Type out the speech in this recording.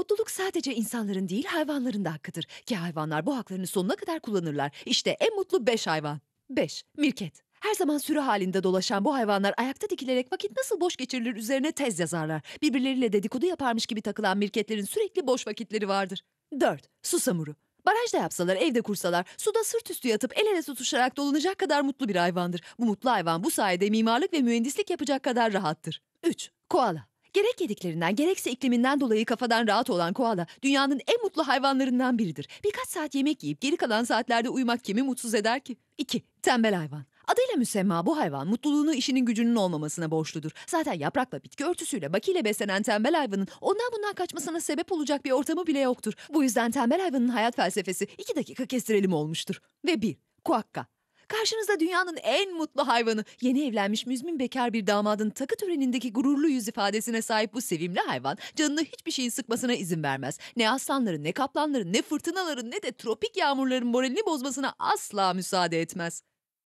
Mutluluk sadece insanların değil hayvanların da hakkıdır. Ki hayvanlar bu haklarını sonuna kadar kullanırlar. İşte en mutlu beş hayvan. Beş, Mirket. Her zaman sürü halinde dolaşan bu hayvanlar ayakta dikilerek vakit nasıl boş geçirilir üzerine tez yazarlar. Birbirleriyle dedikodu yaparmış gibi takılan mirketlerin sürekli boş vakitleri vardır. 4. Susamuru. Barajda yapsalar, evde kursalar, suda sırt üstü yatıp el ele tutuşarak dolunacak kadar mutlu bir hayvandır. Bu mutlu hayvan bu sayede mimarlık ve mühendislik yapacak kadar rahattır. 3. Koala. Gerek yediklerinden gerekse ikliminden dolayı kafadan rahat olan koala dünyanın en mutlu hayvanlarından biridir. Birkaç saat yemek yiyip geri kalan saatlerde uyumak kimi mutsuz eder ki? 2. Tembel hayvan. Adıyla müsemma bu hayvan mutluluğunu işinin gücünün olmamasına borçludur. Zaten yaprakla bitki örtüsüyle bakiyle beslenen tembel hayvanın ondan bundan kaçmasına sebep olacak bir ortamı bile yoktur. Bu yüzden tembel hayvanın hayat felsefesi iki dakika kestirelim olmuştur. Ve bir, kuakka. Karşınızda dünyanın en mutlu hayvanı, yeni evlenmiş müzmin bekar bir damadın takı törenindeki gururlu yüz ifadesine sahip bu sevimli hayvan canını hiçbir şeyin sıkmasına izin vermez. Ne aslanların, ne kaplanların, ne fırtınaların, ne de tropik yağmurların moralini bozmasına asla müsaade etmez.